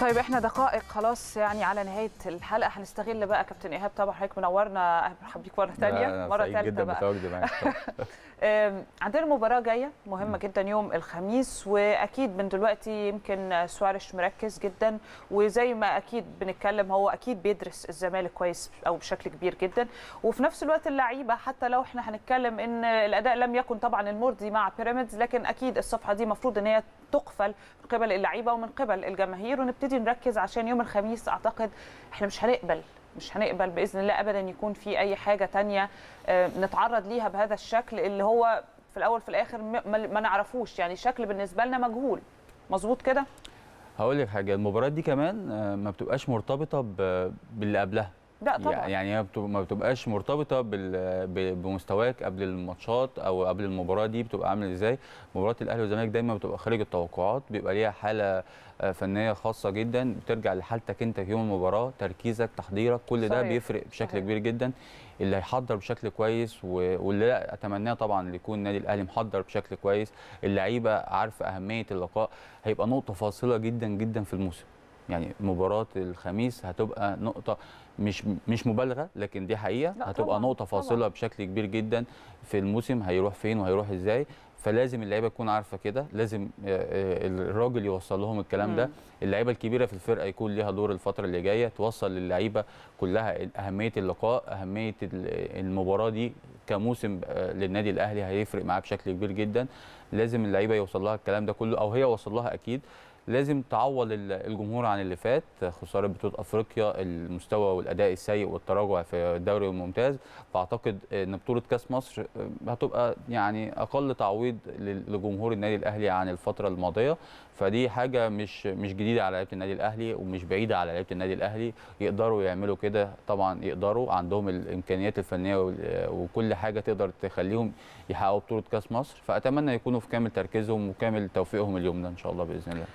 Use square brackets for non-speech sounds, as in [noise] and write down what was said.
طيب احنا دقائق خلاص يعني على نهايه الحلقه هنستغل بقى كابتن ايهاب طبعا حضرتك منورنا مرحب بيك مره ثانيه مره ثالثه بقى [laughs] عندنا مباراه جايه مهمه جدا يوم الخميس واكيد من دلوقتي يمكن سواريش مركز جدا وزي ما اكيد بنتكلم هو اكيد بيدرس الزمالك كويس او بشكل كبير جدا وفي نفس الوقت اللعيبه حتى لو احنا هنتكلم ان الاداء لم يكن طبعا المرضي مع بيراميدز لكن اكيد الصفحه دي المفروض ان هي تقفل من قبل اللعيبه ومن قبل الجماهير ونبتدي نبتدي نركز عشان يوم الخميس اعتقد احنا مش هنقبل مش هنقبل باذن الله ابدا يكون في اي حاجه تانية آه، نتعرض ليها بهذا الشكل اللي هو في الاول في الاخر ما نعرفوش يعني شكل بالنسبه لنا مجهول مظبوط كده هقول لك حاجه المباريات دي كمان آه، ما بتبقاش مرتبطه باللي قبلها لا طبعا يعني هي ما بتبقاش مرتبطه بمستواك قبل الماتشات او قبل المباراه دي بتبقى عامل ازاي مباراه الاهلي والزمالك دايما بتبقى خارج التوقعات بيبقى ليها حاله آه، فنيه خاصه جدا بترجع لحالتك انت في يوم المباراه تركيزك تحضيرك كل صحيح. ده بيفرق بشكل صحيح. كبير جدا اللي هيحضر بشكل كويس واللي لا اتمناه طبعا اللي يكون النادي الاهلي محضر بشكل كويس اللعيبه عارفه اهميه اللقاء هيبقى نقطه فاصله جدا جدا في الموسم يعني مباراه الخميس هتبقى نقطه مش مش مبالغه لكن دي حقيقه هتبقى طبعا. نقطه فاصله طبعا. بشكل كبير جدا في الموسم هيروح فين وهيروح ازاي فلازم اللعيبه تكون عارفه كده لازم آه، آه، الراجل يوصل لهم الكلام ده اللعيبه الكبيره في الفرقه يكون ليها دور الفتره اللي جايه توصل للعيبه كلها اهميه اللقاء اهميه المباراه دي كموسم آه، للنادي الاهلي هيفرق معاه بشكل كبير جدا لازم اللعيبه يوصل لها الكلام ده كله او هي وصل لها اكيد لازم تعوض الجمهور عن اللي فات خساره بطوله افريقيا المستوى والاداء السيء والتراجع في الدوري الممتاز فاعتقد ان بطوله كاس مصر آه، هتبقى يعني اقل تعويض لجمهور النادي الاهلي عن الفتره الماضيه فدي حاجه مش مش جديده على لعيبه النادي الاهلي ومش بعيده على لعيبه النادي الاهلي يقدروا يعملوا كده طبعا يقدروا عندهم الامكانيات الفنيه وكل حاجه تقدر تخليهم يحققوا بطوله كاس مصر فاتمنى يكونوا في كامل تركيزهم وكامل توفيقهم اليوم ده ان شاء الله باذن الله